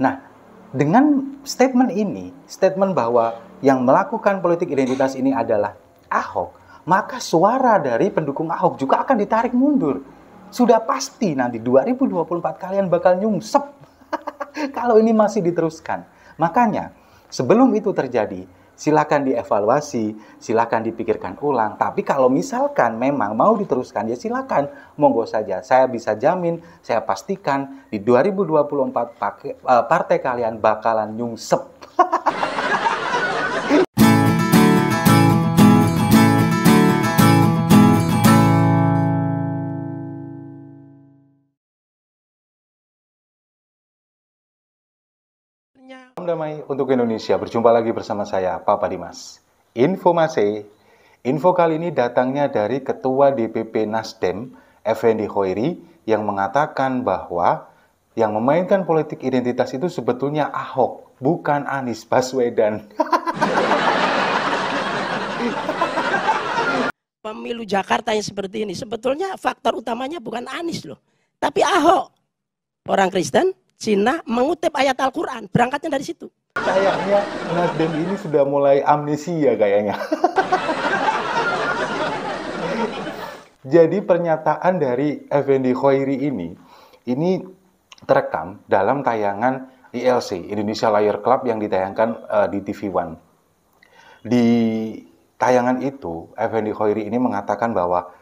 Nah, dengan statement ini, statement bahwa yang melakukan politik identitas ini adalah Ahok, maka suara dari pendukung Ahok juga akan ditarik mundur. Sudah pasti nanti 2024 kalian bakal nyungsep kalau ini masih diteruskan. Makanya, sebelum itu terjadi, silahkan dievaluasi, silahkan dipikirkan ulang. Tapi kalau misalkan memang mau diteruskan, ya silahkan, monggo saja. Saya bisa jamin, saya pastikan di 2024 eh, partai kalian bakalan nyungsep. selanjutnya. Salam damai untuk Indonesia. Berjumpa lagi bersama saya, Papa Dimas. Info Mase. Info kali ini datangnya dari Ketua DPP Nasdem, Effendi Khoiri, yang mengatakan bahwa yang memainkan politik identitas itu sebetulnya Ahok, bukan Anies Baswedan. Pemilu Jakarta yang seperti ini sebetulnya faktor utamanya bukan Anies loh, tapi Ahok. Orang Kristen, Cina mengutip ayat Al-Quran. Berangkatnya dari situ. Kayaknya Nasdem ini sudah mulai amnesia kayaknya. Jadi pernyataan dari Effendi Khoiri ini, ini terekam dalam tayangan ILC, Indonesia Layer Club yang ditayangkan uh, di TV One. Di tayangan itu, Effendi Khoiri ini mengatakan bahwa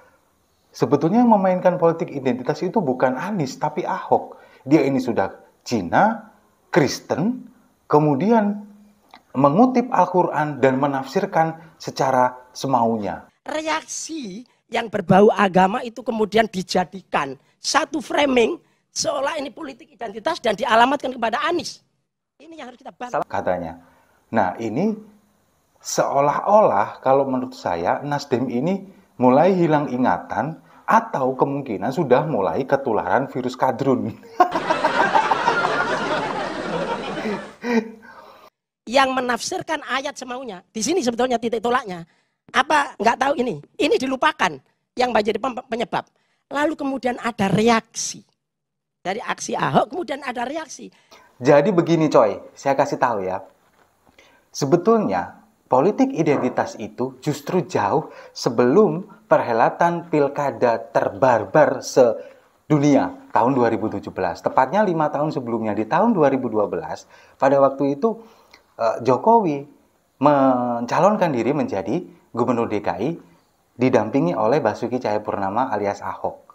sebetulnya yang memainkan politik identitas itu bukan Anies, tapi Ahok. Dia ini sudah Cina, Kristen, kemudian mengutip Al-Quran dan menafsirkan secara semaunya. Reaksi yang berbau agama itu kemudian dijadikan satu framing seolah ini politik identitas dan dialamatkan kepada Anies. Ini yang harus kita bantah. Katanya. Nah ini seolah-olah kalau menurut saya Nasdem ini mulai hilang ingatan atau kemungkinan sudah mulai ketularan virus kadrun. yang menafsirkan ayat semaunya. Di sini sebetulnya titik tolaknya. Apa nggak tahu ini? Ini dilupakan yang menjadi penyebab. Lalu kemudian ada reaksi. Dari aksi Ahok kemudian ada reaksi. Jadi begini coy, saya kasih tahu ya. Sebetulnya politik identitas itu justru jauh sebelum perhelatan pilkada terbarbar se dunia tahun 2017. Tepatnya lima tahun sebelumnya di tahun 2012 pada waktu itu Eh, Jokowi mencalonkan diri menjadi gubernur DKI didampingi oleh Basuki Cahayapurnama alias Ahok.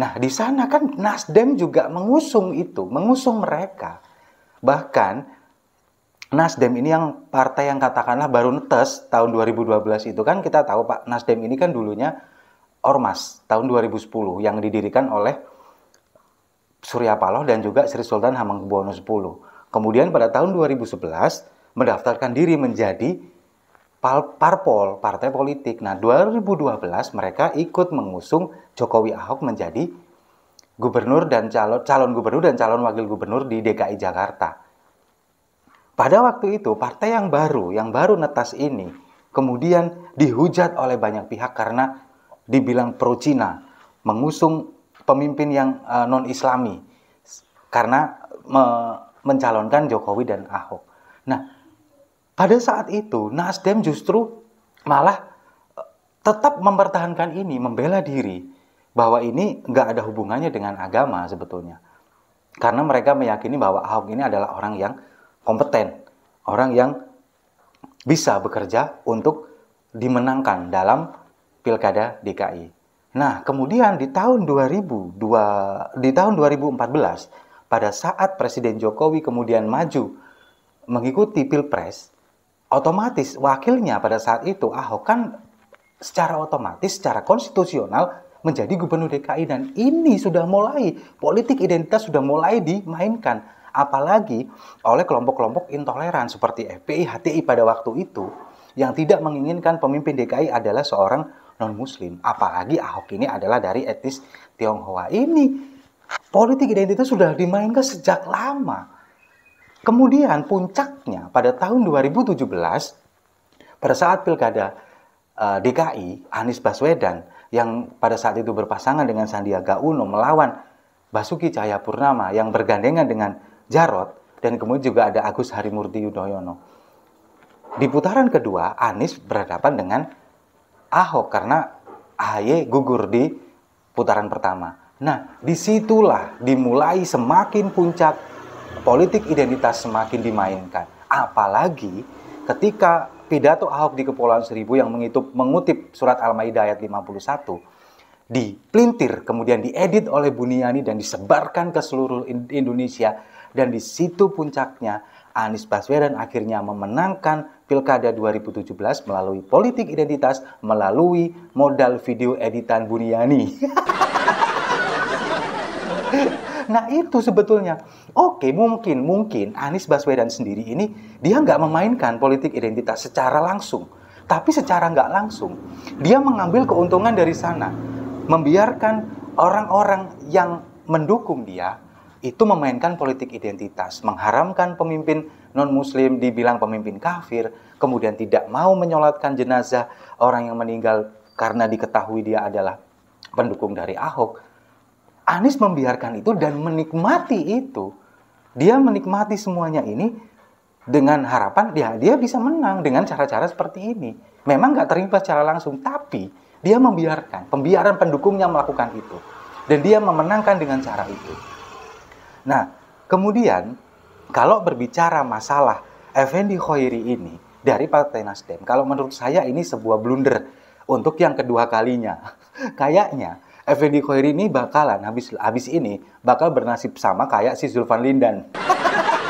Nah, di sana kan Nasdem juga mengusung itu, mengusung mereka. Bahkan Nasdem ini yang partai yang katakanlah baru netes tahun 2012 itu kan kita tahu Pak Nasdem ini kan dulunya Ormas tahun 2010 yang didirikan oleh Surya Paloh dan juga Sri Sultan Hamengkubuwono X. Kemudian pada tahun 2011 mendaftarkan diri menjadi parpol, partai politik. Nah, 2012 mereka ikut mengusung Jokowi Ahok menjadi gubernur dan calon calon gubernur dan calon wakil gubernur di DKI Jakarta. Pada waktu itu, partai yang baru, yang baru netas ini kemudian dihujat oleh banyak pihak karena dibilang pro Cina, mengusung pemimpin yang eh, non-islami karena mencalonkan Jokowi dan Ahok. Nah, pada saat itu Nasdem justru malah eh, tetap mempertahankan ini, membela diri bahwa ini nggak ada hubungannya dengan agama sebetulnya. Karena mereka meyakini bahwa Ahok ini adalah orang yang kompeten, orang yang bisa bekerja untuk dimenangkan dalam Pilkada DKI. Nah, kemudian di tahun 2002 di tahun 2014 pada saat Presiden Jokowi kemudian maju mengikuti Pilpres, otomatis wakilnya pada saat itu Ahok kan secara otomatis, secara konstitusional menjadi gubernur DKI dan ini sudah mulai politik identitas sudah mulai dimainkan apalagi oleh kelompok-kelompok intoleran seperti FPI, HTI pada waktu itu yang tidak menginginkan pemimpin DKI adalah seorang non muslim apalagi Ahok ini adalah dari etnis Tionghoa ini Politik identitas sudah dimainkan sejak lama. Kemudian puncaknya pada tahun 2017 pada saat pilkada uh, eh, DKI Anies Baswedan yang pada saat itu berpasangan dengan Sandiaga Uno melawan Basuki Cahayapurnama yang bergandengan dengan Jarot dan kemudian juga ada Agus Harimurti Yudhoyono. Di putaran kedua Anies berhadapan dengan Ahok karena AHY gugur di putaran pertama. Nah, disitulah dimulai semakin puncak politik identitas semakin dimainkan. Apalagi ketika pidato Ahok di Kepulauan Seribu yang mengitup, mengutip surat Al-Maidah ayat 51 dipelintir kemudian diedit oleh Buniani dan disebarkan ke seluruh Indonesia dan di situ puncaknya Anies Baswedan akhirnya memenangkan Pilkada 2017 melalui politik identitas melalui modal video editan Buniani. Nah itu sebetulnya. Oke mungkin, mungkin Anies Baswedan sendiri ini dia nggak memainkan politik identitas secara langsung. Tapi secara nggak langsung, dia mengambil keuntungan dari sana. Membiarkan orang-orang yang mendukung dia itu memainkan politik identitas, mengharamkan pemimpin non-muslim dibilang pemimpin kafir, kemudian tidak mau menyolatkan jenazah orang yang meninggal karena diketahui dia adalah pendukung dari Ahok. Anies membiarkan itu dan menikmati itu. Dia menikmati semuanya ini dengan harapan ya dia bisa menang dengan cara-cara seperti ini. Memang nggak terima secara langsung, tapi dia membiarkan, pembiaran pendukungnya melakukan itu. Dan dia memenangkan dengan cara itu. Nah, kemudian kalau berbicara masalah Effendi Khoiri ini dari Partai Nasdem, kalau menurut saya ini sebuah blunder untuk yang kedua kalinya. Kayaknya Effendi Khoiri ini bakalan habis habis ini bakal bernasib sama kayak si Zulfan Lindan.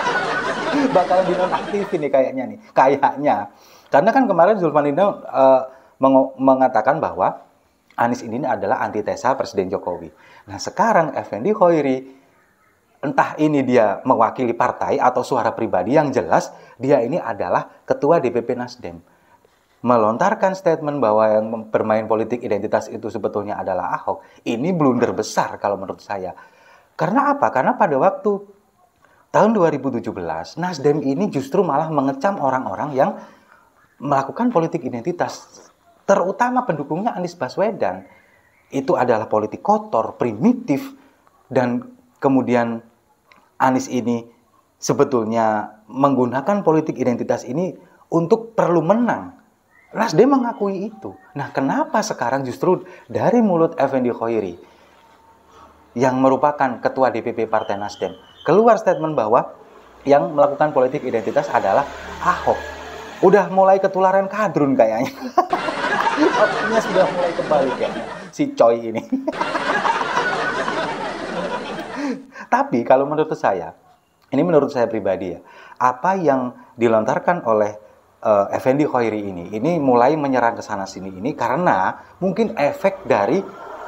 bakal dinonaktifin nih kayaknya nih, kayaknya. Karena kan kemarin Zulfan Lindan uh, eh, meng mengatakan bahwa Anies ini adalah antitesa Presiden Jokowi. Nah sekarang Effendi Khoiri entah ini dia mewakili partai atau suara pribadi yang jelas dia ini adalah ketua DPP Nasdem melontarkan statement bahwa yang bermain politik identitas itu sebetulnya adalah Ahok, ini blunder besar kalau menurut saya. Karena apa? Karena pada waktu tahun 2017, Nasdem ini justru malah mengecam orang-orang yang melakukan politik identitas, terutama pendukungnya Anies Baswedan. Itu adalah politik kotor, primitif, dan kemudian Anies ini sebetulnya menggunakan politik identitas ini untuk perlu menang Nasdem mengakui itu. Nah, kenapa sekarang justru dari mulut Effendi Khoiri yang merupakan ketua DPP Partai Nasdem keluar statement bahwa yang melakukan politik identitas adalah Ahok. Udah mulai ketularan kadrun kayaknya. Artinya sudah mulai kebalik ya si Choi ini. Tapi kalau menurut saya, ini menurut saya pribadi ya, apa yang dilontarkan oleh uh, eh, Effendi Khairi ini ini mulai menyerang ke sana sini ini karena mungkin efek dari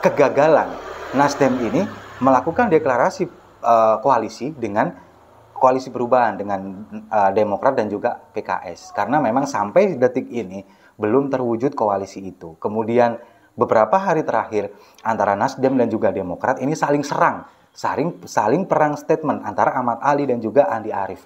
kegagalan Nasdem ini melakukan deklarasi uh, koalisi dengan koalisi perubahan dengan uh, Demokrat dan juga PKS karena memang sampai detik ini belum terwujud koalisi itu. Kemudian beberapa hari terakhir antara Nasdem dan juga Demokrat ini saling serang, saling saling perang statement antara Ahmad Ali dan juga Andi Arief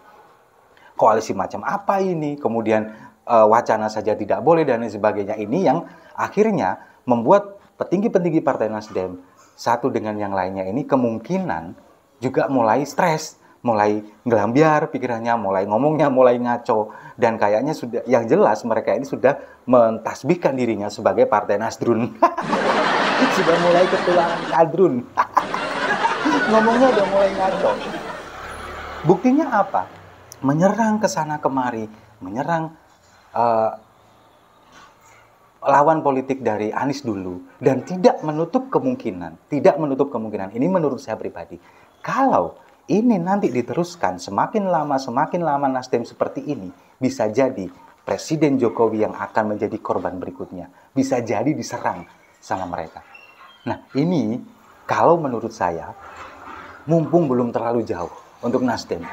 koalisi macam apa ini, kemudian uh, wacana saja tidak boleh dan sebagainya ini yang akhirnya membuat petinggi-petinggi Partai Nasdem satu dengan yang lainnya ini kemungkinan juga mulai stres, mulai ngelambiar pikirannya, mulai ngomongnya, mulai ngaco dan kayaknya sudah yang jelas mereka ini sudah mentasbihkan dirinya sebagai Partai Nasdrun. sudah mulai ketularan kadrun. Ngomongnya udah mulai ngaco. Buktinya apa? menyerang ke sana kemari, menyerang uh, lawan politik dari Anies dulu dan tidak menutup kemungkinan, tidak menutup kemungkinan. Ini menurut saya pribadi, kalau ini nanti diteruskan semakin lama semakin lama Nasdem seperti ini bisa jadi Presiden Jokowi yang akan menjadi korban berikutnya bisa jadi diserang sama mereka. Nah, ini kalau menurut saya mumpung belum terlalu jauh untuk Nasdem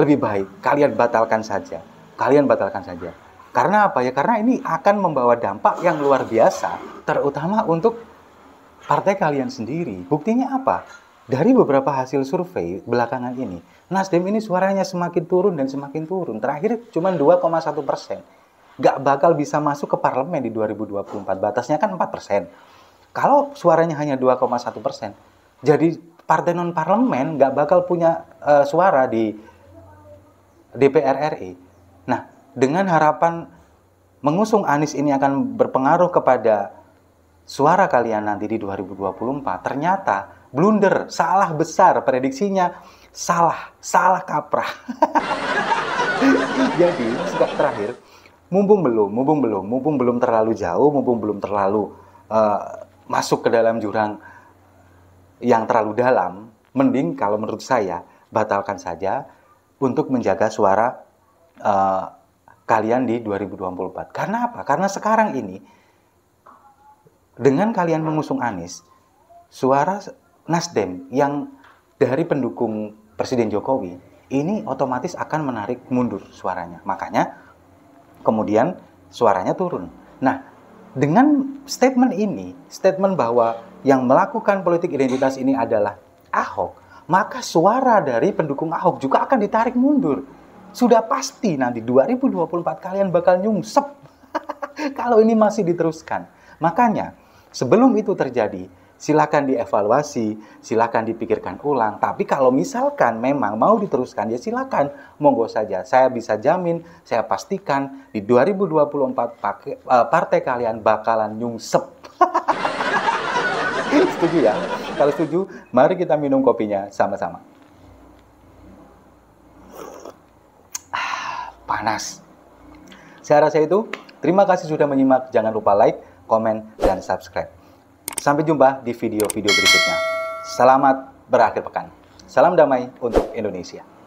lebih baik kalian batalkan saja. Kalian batalkan saja. Karena apa ya? Karena ini akan membawa dampak yang luar biasa, terutama untuk partai kalian sendiri. Buktinya apa? Dari beberapa hasil survei belakangan ini, Nasdem ini suaranya semakin turun dan semakin turun. Terakhir cuma 2,1 persen. Gak bakal bisa masuk ke parlemen di 2024. Batasnya kan 4 persen. Kalau suaranya hanya 2,1 persen, jadi partai non parlemen gak bakal punya uh, suara di DPR RI. Nah, dengan harapan mengusung Anies ini akan berpengaruh kepada suara kalian nanti di 2024, ternyata blunder, salah besar prediksinya, salah, salah kaprah. Jadi, sikap terakhir, mumpung belum, mumpung belum, mumpung belum terlalu jauh, mumpung belum terlalu uh, masuk ke dalam jurang yang terlalu dalam, mending kalau menurut saya batalkan saja untuk menjaga suara uh, kalian di 2024. Karena apa? Karena sekarang ini dengan kalian mengusung Anies, suara Nasdem yang dari pendukung Presiden Jokowi ini otomatis akan menarik mundur suaranya. Makanya kemudian suaranya turun. Nah, dengan statement ini, statement bahwa yang melakukan politik identitas ini adalah Ahok, maka suara dari pendukung Ahok juga akan ditarik mundur. Sudah pasti nanti 2024 kalian bakal nyungsep kalau ini masih diteruskan. Makanya sebelum itu terjadi, silakan dievaluasi, silakan dipikirkan ulang. Tapi kalau misalkan memang mau diteruskan, ya silakan, monggo saja. Saya bisa jamin, saya pastikan di 2024 eh, partai kalian bakalan nyungsep. setuju ya? Kalau setuju, mari kita minum kopinya sama-sama. Ah, panas. Saya rasa itu. Terima kasih sudah menyimak. Jangan lupa like, komen, dan subscribe. Sampai jumpa di video-video berikutnya. Selamat berakhir pekan. Salam damai untuk Indonesia.